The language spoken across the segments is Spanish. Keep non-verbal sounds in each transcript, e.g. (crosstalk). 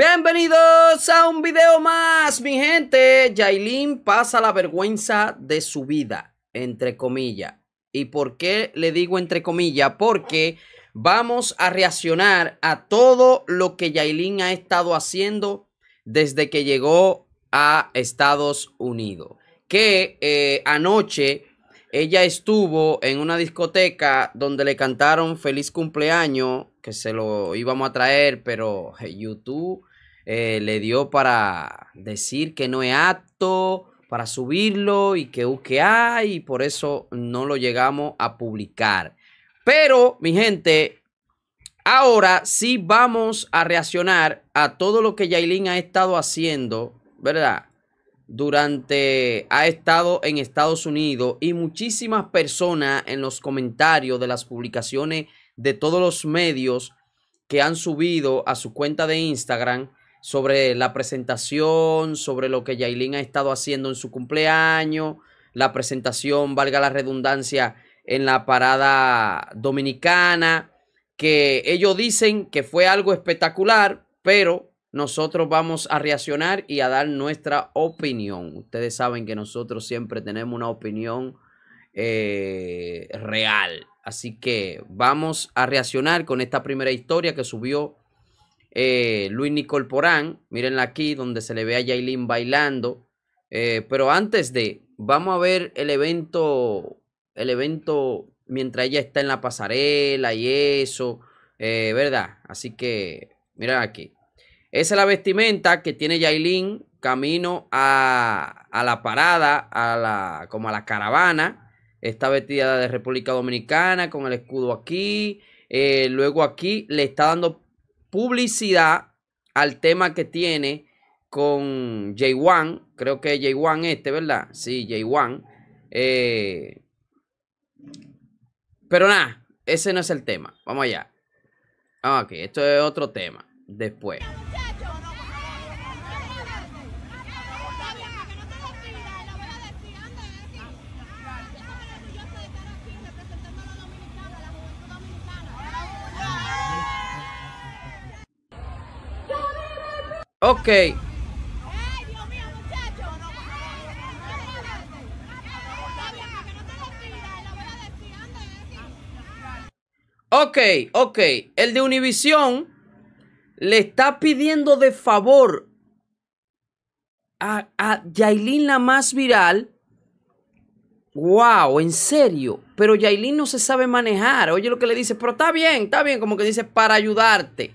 Bienvenidos a un video más, mi gente. Yailin pasa la vergüenza de su vida, entre comillas. ¿Y por qué le digo entre comillas? Porque vamos a reaccionar a todo lo que Yailin ha estado haciendo desde que llegó a Estados Unidos. Que eh, anoche ella estuvo en una discoteca donde le cantaron feliz cumpleaños, que se lo íbamos a traer, pero YouTube eh, le dio para decir que no es apto para subirlo y que busque hay y por eso no lo llegamos a publicar. Pero, mi gente, ahora sí vamos a reaccionar a todo lo que Yailin ha estado haciendo, ¿verdad? Durante, ha estado en Estados Unidos y muchísimas personas en los comentarios de las publicaciones de todos los medios que han subido a su cuenta de Instagram sobre la presentación, sobre lo que Yailin ha estado haciendo en su cumpleaños, la presentación, valga la redundancia, en la parada dominicana, que ellos dicen que fue algo espectacular, pero nosotros vamos a reaccionar y a dar nuestra opinión. Ustedes saben que nosotros siempre tenemos una opinión eh, real. Así que vamos a reaccionar con esta primera historia que subió eh, Luis Nicol Porán, mírenla aquí donde se le ve a Yailin bailando. Eh, pero antes de, vamos a ver el evento, el evento mientras ella está en la pasarela y eso, eh, ¿verdad? Así que, miren aquí. Esa es la vestimenta que tiene Yailin camino a, a, la parada, a la, como a la caravana. Está vestida de República Dominicana con el escudo aquí. luego aquí le está dando publicidad al tema que tiene con J1, creo que J1 este, ¿verdad? Sí, J1. Eh, pero nada, ese no es el tema. Vamos allá. Ah, ok, esto es otro tema. Después. Ok. Ok, ok. El de Univisión le está pidiendo de favor a, a Yailin la más viral. Wow, en serio. Pero Yailin no se sabe manejar. Oye lo que le dice, pero está bien, está bien. Como que dice, para ayudarte.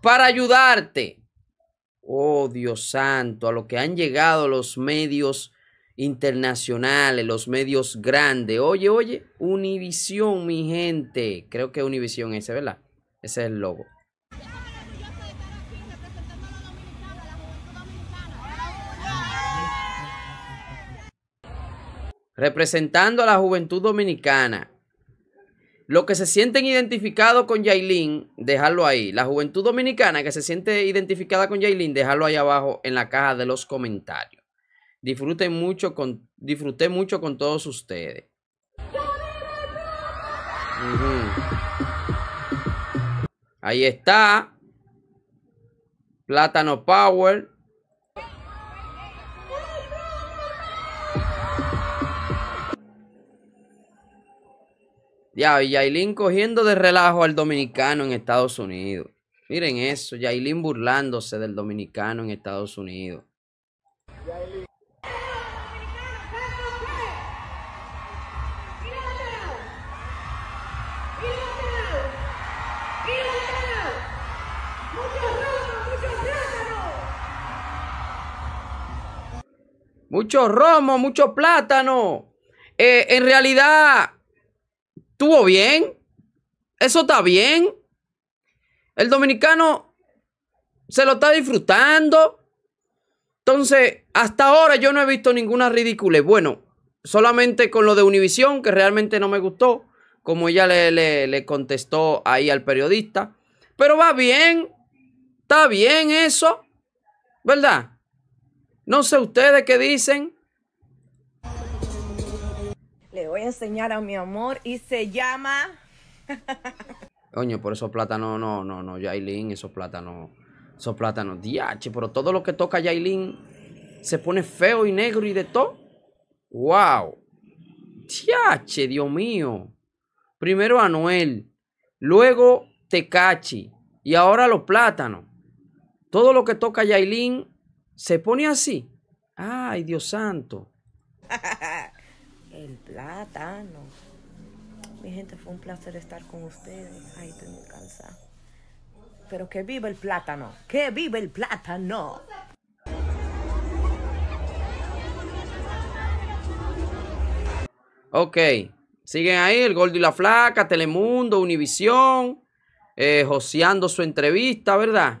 Para ayudarte oh Dios santo, a lo que han llegado los medios internacionales, los medios grandes. Oye, oye, Univisión, mi gente. Creo que Univisión ese, ¿verdad? Ese es el logo. Representando a la juventud dominicana. Los que se sienten identificados con Yailin, dejarlo ahí. La juventud dominicana que se siente identificada con Yailin, dejarlo ahí abajo en la caja de los comentarios. Disfruten mucho con, disfruté mucho con todos ustedes. Ahí está. Plátano Power. Ya, y Yailin cogiendo de relajo al dominicano en Estados Unidos. Miren eso, Yailin burlándose del dominicano en Estados Unidos. Mucho romo, mucho plátano. Eh, en realidad, ¿Estuvo bien? ¿Eso está bien? El dominicano se lo está disfrutando. Entonces, hasta ahora yo no he visto ninguna ridícula. Bueno, solamente con lo de Univisión, que realmente no me gustó, como ella le, le contestó ahí al periodista. Pero va bien, está bien eso, ¿verdad? No sé ustedes qué dicen. Le voy a enseñar a mi amor y se llama. (laughs) Coño, por esos plátanos, no, no, no, Yailin, esos plátanos, esos plátanos, diache, pero todo lo que toca Yailin se pone feo y negro y de todo. ¡Wow! Diache, Dios mío. Primero Anuel, luego Tecachi y ahora los plátanos. Todo lo que toca Yailin se pone así. ¡Ay, Dios santo! (laughs) el plátano. Mi gente, fue un placer estar con ustedes. Ay, estoy muy cansada. Pero que viva el plátano. Que viva el plátano. Ok. Siguen ahí el Gordo y la Flaca, Telemundo, Univisión, eh, joseando su entrevista, ¿verdad?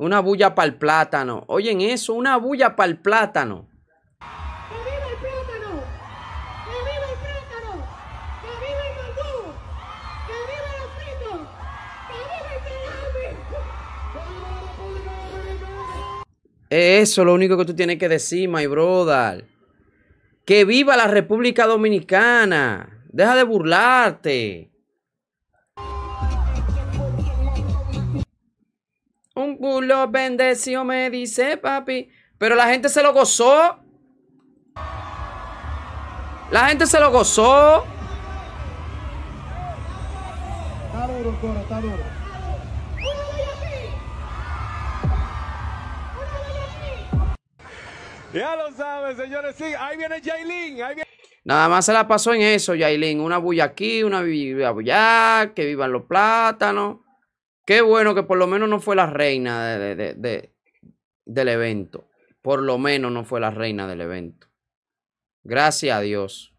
Una bulla para el plátano. Oyen eso, una bulla para el plátano. Que viva el plátano. Que viva el plátano. Que viva el mango. Que viva los fritos. Que viva el cigarro. Que viva la República Dominicana. Eso es lo único que tú tienes que decir, my brother. Que viva la República Dominicana. Deja de burlarte. Un culo bendecido me dice, papi. Pero la gente se lo gozó. La gente se lo gozó. Ya lo saben, señores. Sí, ahí viene Jailin. Nada más se la pasó en eso, Jailin. Una bulla aquí, una bulla allá, que vivan los plátanos. Qué bueno que por lo menos no fue la reina de, del evento. Por lo menos no fue la reina del evento. Gracias a Dios.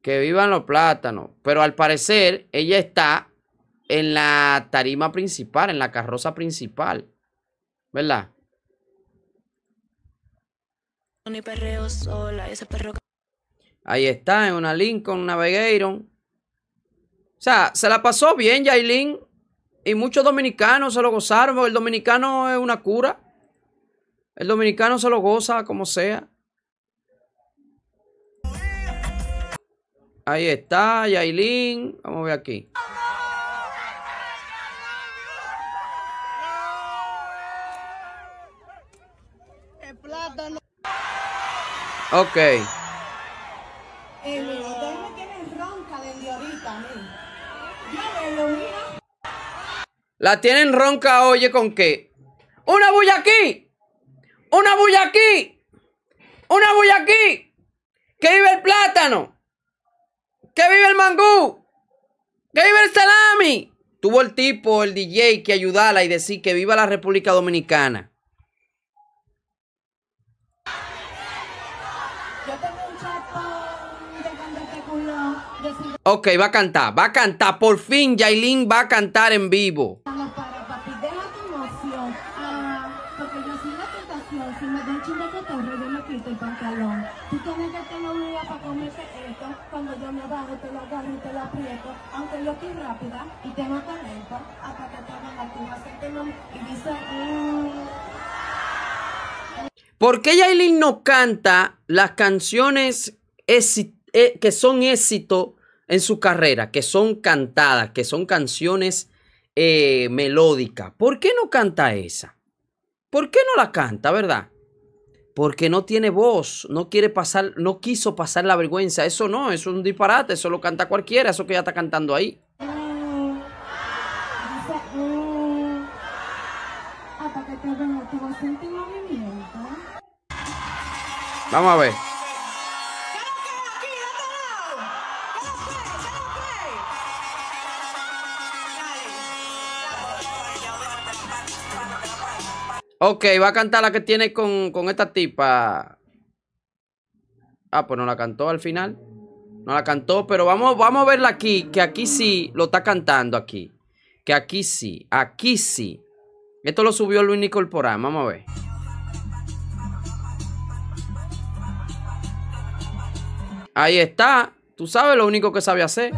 Que vivan los plátanos. Pero al parecer ella está en la tarima principal, en la carroza principal. ¿Verdad? Ahí está, en una Lincoln Navigator. O sea, se la pasó bien, Yailin. Y muchos dominicanos se lo gozaron, el dominicano es una cura. El dominicano se lo goza como sea. Ahí está, Yailin. Vamos a ver aquí. El Ok. La tienen ronca, oye, ¿con qué? ¡Una bulla aquí! ¡Una bulla aquí! ¡Una bulla aquí! ¡Que vive el plátano! ¡Que vive el mangú! ¡Que vive el salami! Tuvo el tipo, el DJ, que ayudarla y decir que viva la República Dominicana. Ok, va a cantar, va a cantar. Por fin Yailin va a cantar en vivo. aunque y ¿Por qué Yailin no canta las canciones eh, que son éxito en su carrera, que son cantadas, que son canciones eh, melódicas? ¿Por qué no canta esa? ¿Por qué no la canta, verdad? porque no tiene voz, no quiere pasar, no quiso pasar la vergüenza. Eso no, eso es un disparate, eso lo canta cualquiera, eso que ya está cantando ahí. Mm". Vamos a ver. Ok, va a cantar la que tiene con, esta tipa. Ah, pues no la cantó al final. No la cantó, pero vamos, vamos a verla aquí, que aquí sí lo está cantando aquí. Que aquí sí, aquí sí. Esto lo subió Luis Nicol vamos a ver. Ahí está. Tú sabes lo único que sabe hacer.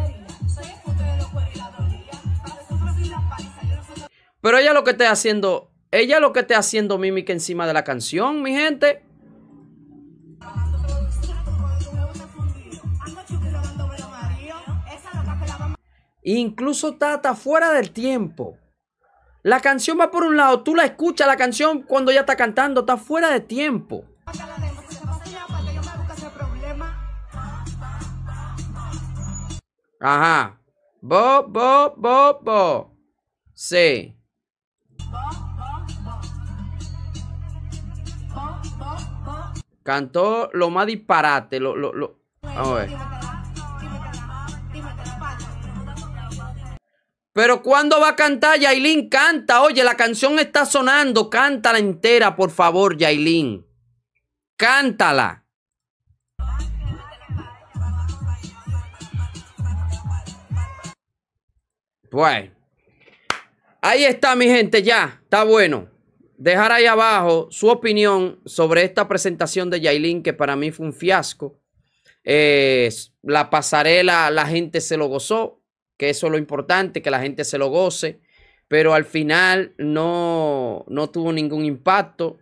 Pero ella lo que está haciendo ella lo que está haciendo mímica encima de la canción, mi gente. Incluso está fuera del tiempo. La canción va por un lado, tú la escuchas la canción cuando ya está cantando, está fuera de tiempo. Ajá. Bo, bo, bo, bo. Sí. Cantó lo más disparate, lo, lo, lo. Pero cuando va a cantar? Yailin canta. Oye, la canción está sonando. Cántala entera, por favor, Yailin. Cántala. Bueno. Pues, ahí está, mi gente, ya. Está bueno dejar ahí abajo su opinión sobre esta presentación de Yailin, que para mí fue un fiasco. Eh, la pasarela, la gente se lo gozó, que eso es lo importante, que la gente se lo goce, pero al final no, tuvo ningún impacto,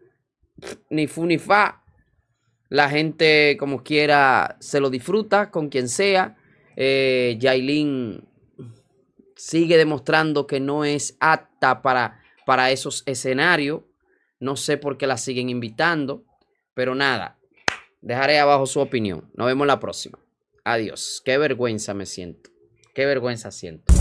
ni fu ni fa. La gente, como quiera, se lo disfruta con quien sea. Eh, Yailin sigue demostrando que no es apta para, para esos escenarios. No sé por qué la siguen invitando, pero nada, dejaré abajo su opinión. Nos vemos la próxima. Adiós. Qué vergüenza me siento. Qué vergüenza siento.